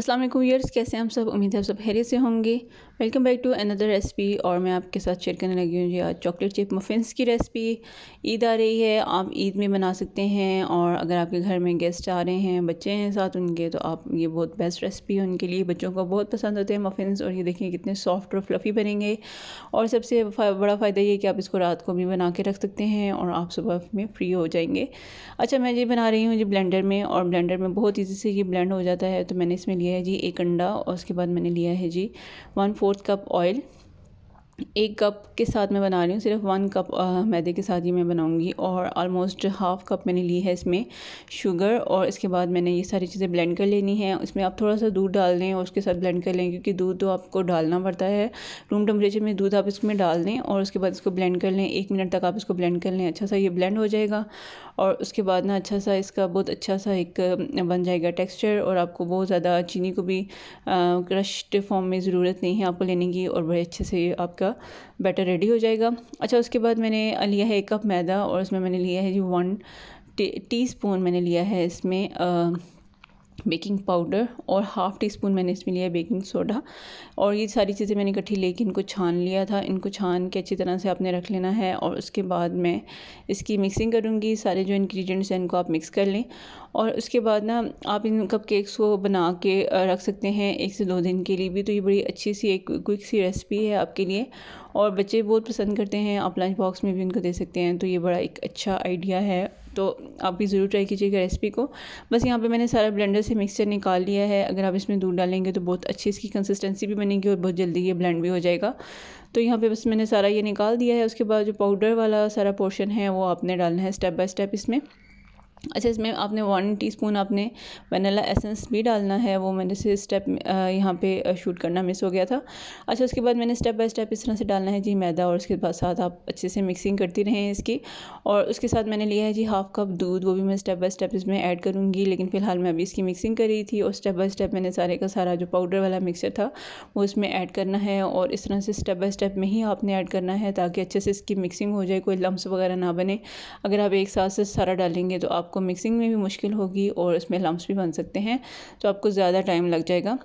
Aslam years कैसे हम सब उम्मीद है आप सब हैरी से होंगे welcome back to another recipe और मैं आपके साथ शेयर करने लगी हूँ जी आज चॉकलेट चिप मफिनस की रेसिपी ईद आ रही है आप ईद में बना सकते हैं और अगर आपके घर में गेस्ट आ रहे हैं बच्चे हैं साथ उनके तो आप ये बहुत बेस्ट रेसिपी है उनके लिए बच्चों को बहुत पसंद होते हैं मफिनस और ये देखिए कितने सॉफ्ट और फ्लफ़ी बनेंगे और सबसे बड़ा फ़ायदा ये कि आप इसको रात को भी बना के रख सकते हैं और आप सुबह में फ्री हो जाएंगे अच्छा मैं ये बना रही हूँ जी ब्लेंडर में और ब्लेंडर में बहुत ईजी से ये ब्लेंड हो जाता है तो मैंने इसमें लिया लिया है जी एक अंडा और उसके बाद मैंने लिया है जी वन फोर्थ कप ऑयल एक कप के साथ मैं बना रही हूँ सिर्फ वन कप आ, मैदे के साथ ही मैं बनाऊँगी और आलमोस्ट हाफ़ कप मैंने ली है इसमें शुगर और इसके बाद मैंने ये सारी चीज़ें ब्लेंड कर लेनी है इसमें आप थोड़ा सा दूध डाल दें और उसके साथ ब्लेंड कर लें क्योंकि दूध तो आपको डालना पड़ता है रूम टेम्परेचर में दूध आप इसमें डाल दें और उसके बाद इसको ब्लेंड कर लें एक मिनट तक आप इसको ब्लेंड कर लें अच्छा सा ये ब्लेंड हो जाएगा और उसके बाद ना अच्छा सा इसका बहुत अच्छा सा एक बन जाएगा टेक्स्चर और आपको बहुत ज़्यादा चीनी को भी क्रश्ड फॉर्म में ज़रूरत नहीं है आपको लेने की और बड़े अच्छे से आपका पूरा बैटर रेडी हो जाएगा अच्छा उसके बाद मैंने लिया है एक कप मैदा और उसमें मैंने लिया है जी वन टी स्पून मैंने लिया है इसमें बेकिंग पाउडर और हाफ़ टी स्पून मैंने इसमें लिया बेकिंग सोडा और ये सारी चीज़ें मैंने इकट्ठी लेके इनको छान लिया था इनको छान के अच्छी तरह से आपने रख लेना है और उसके बाद मैं इसकी मिक्सिंग करूँगी सारे जो इंग्रेडिएंट्स हैं इनको आप मिक्स कर लें और उसके बाद ना आप इन कप केक्स को बना के रख सकते हैं एक से दो दिन के लिए भी तो ये बड़ी अच्छी सी एक क्विक सी रेसिपी है आपके लिए और बच्चे बहुत पसंद करते हैं आप लंच बॉक्स में भी उनको दे सकते हैं तो ये बड़ा एक अच्छा आइडिया है तो आप भी ज़रूर ट्राई कीजिएगा रेसिपी को बस यहाँ पे मैंने सारा ब्लेंडर से मिक्सचर निकाल लिया है अगर आप इसमें दूध डालेंगे तो बहुत अच्छी इसकी कंसिस्टेंसी भी बनेगी और बहुत जल्दी ये ब्लेंड भी हो जाएगा तो यहाँ पे बस मैंने सारा ये निकाल दिया है उसके बाद जो पाउडर वाला सारा पोर्शन है वो आपने डालना है स्टेप बाय स्टेप इसमें अच्छा इसमें आपने वन टीस्पून आपने वनीला एसेंस भी डालना है वो मैंने से स्टेप यहाँ पे शूट करना मिस हो गया था अच्छा उसके बाद मैंने स्टेप बाय स्टेप इस तरह से डालना है जी मैदा और उसके बाद साथ आप अच्छे से मिक्सिंग करती रहें इसकी और उसके साथ मैंने लिया है जी हाफ़ कप दूध वो भी मैं स्टेप बाय स्टेप इसमें ऐड करूँगी लेकिन फ़िलहाल मैं अभी इसकी मिक्सिंग कर रही थी और स्टेप बाई स्टेप मैंने सारे का सारा जो पाउडर वाला मिक्सर था वो इसमें ऐड करना है और इस तरह से स्टेप बाय स्टेप में ही आपने ऐड करना है ताकि अच्छे से इसकी मिक्सिंग हो जाए कोई लम्ब वगैरह ना बने अगर आप एक साथ से सारा डालेंगे तो आप आपको मिक्सिंग में भी मुश्किल होगी और इसमें लम्स भी बन सकते हैं तो आपको ज़्यादा टाइम लग जाएगा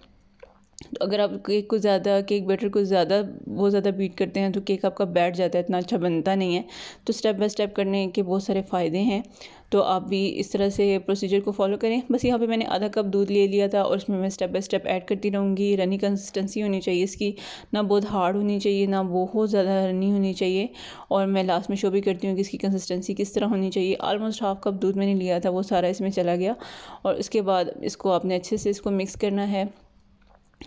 तो अगर आप केक को ज़्यादा केक बैटर को ज़्यादा बहुत ज़्यादा बीट करते हैं तो केक आपका बैठ जाता है इतना अच्छा बनता नहीं है तो स्टेप बाय स्टेप करने के बहुत सारे फ़ायदे हैं तो आप भी इस तरह से प्रोसीजर को फॉलो करें बस यहाँ पे मैंने आधा कप दूध ले लिया था और उसमें मैं स्टेप बाय स्टेप ऐड करती रहूँगी रनिंग कंसिस्टेंसी होनी चाहिए इसकी ना बहुत हार्ड होनी चाहिए ना बहुत ज़्यादा रनी होनी चाहिए और मैं लास्ट में शो भी करती हूँ कि इसकी कंसिस्टेंसी किस तरह होनी चाहिए आलमोस्ट हाफ कप दूध मैंने लिया था वो सारा इसमें चला गया और उसके बाद इसको आपने अच्छे से इसको मिक्स करना है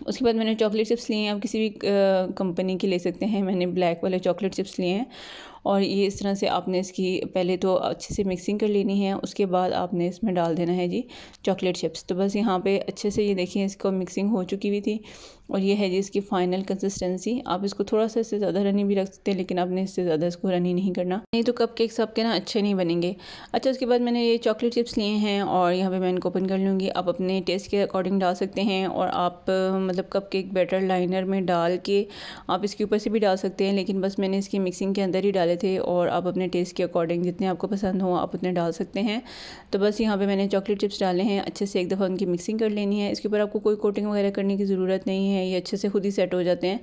उसके बाद मैंने चॉकलेट चिप्स लिए हैं आप किसी भी कंपनी के ले सकते हैं मैंने ब्लैक वाले चॉकलेट चिप्स लिए हैं और ये इस तरह से आपने इसकी पहले तो अच्छे से मिक्सिंग कर लेनी है उसके बाद आपने इसमें डाल देना है जी चॉकलेट चिप्स तो बस यहाँ पे अच्छे से ये देखिए इसको मिक्सिंग हो चुकी हुई थी और ये है जी इसकी फ़ाइनल कंसिस्टेंसी आप इसको थोड़ा सा इससे ज़्यादा रनी भी रख सकते हैं लेकिन आपने इससे ज़्यादा इसको रनी नहीं करना नहीं तो कप केक्स आपके ना अच्छे नहीं बनेंगे अच्छा उसके बाद मैंने ये चॉकलेट चिप्स लिए हैं और यहाँ पे मैं इनको ओपन कर लूँगी आप अपने टेस्ट के अकॉर्डिंग डाल सकते हैं और आप मतलब कप केक बैटर लाइनर में डाल के आप इसके ऊपर से भी डाल सकते हैं लेकिन बस मैंने इसकी मिक्सिंग के अंदर ही डाल डाले थे और आप अपने टेस्ट के अकॉर्डिंग जितने आपको पसंद हो आप उतने डाल सकते हैं तो बस यहाँ पे मैंने चॉकलेट चिप्स डाले हैं अच्छे से एक दफ़ा उनकी मिक्सिंग कर लेनी है इसके ऊपर आपको कोई कोटिंग वगैरह करने की ज़रूरत नहीं है ये अच्छे से खुद ही सेट हो जाते हैं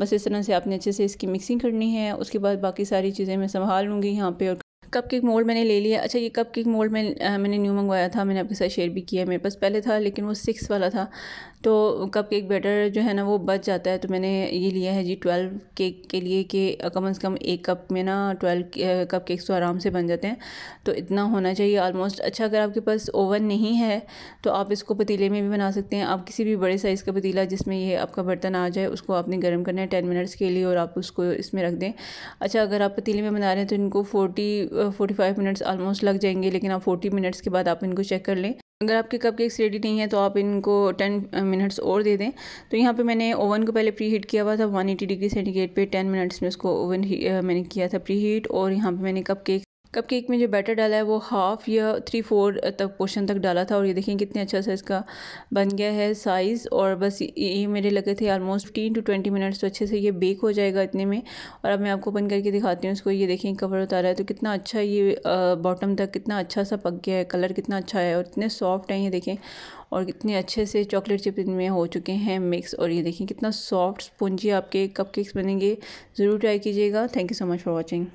बस इस तरह से आपने अच्छे से इसकी मिक्सिंग करनी है उसके बाद बाकी सारी चीज़ें मैं संभाल लूँगी यहाँ पर और कप केक मोल्ड मैंने ले लिया अच्छा ये कप केक मोल्ड में मैंने न्यू मंगवाया था मैंने आपके साथ शेयर भी किया मेरे पास पहले था लेकिन वो सिक्स वाला था तो कप केक बैटर जो है ना वो बच जाता है तो मैंने ये लिया है जी ट्वेल्व केक के लिए कि कम अज़ कम एक कप में ना ट्वेल्व कप केक्स तो आराम से बन जाते हैं तो इतना होना चाहिए आलमोस्ट अच्छा अगर आपके पास ओवन नहीं है तो आप इसको पतीले में भी बना सकते हैं आप किसी भी बड़े साइज़ का पतीला जिसमें ये आपका बर्तन आ जाए उसको आपने गर्म करना है टेन मिनट्स के लिए और आप उसको इसमें रख दें अच्छा अगर आप पतीले में बना रहे हैं तो इनको forty forty five minutes almost लग जाएंगे लेकिन आप फोर्टी मिनट्स के बाद आप इनको चेक कर लें अगर आपके कप केक्स रेडी नहीं है तो आप इनको टेन मिनट्स और दे दें तो यहाँ पे मैंने ओवन को पहले प्री हीट किया हुआ था वन एटी डिग्री सेंटीग्रेड पे टेन मिनट्स में उसको ओवन मैंने किया था प्री हीट और यहाँ पे मैंने कप केक कप केक में जो बैटर डाला है वो हाफ़ या थ्री फोर तक पोर्शन तक डाला था और ये देखें कितने अच्छा सा इसका बन गया है साइज़ और बस ये मेरे लगे थे almost fifteen to twenty minutes तो अच्छे से ये बेक हो जाएगा इतने में और अब मैं आपको ओपन करके दिखाती हूँ इसको ये देखें कवर उतारा है तो कितना अच्छा ये बॉटम तक कितना अच्छा सा पक गया है कलर कितना अच्छा है और इतने सॉफ्ट हैं ये देखें और कितने अच्छे से चॉकलेट चिप इनमें हो चुके हैं मिक्स और ये देखें कितना सॉफ्ट स्पूंजी आपके कप केक्स बनेंगे ज़रूर ट्राई कीजिएगा thank you so much for watching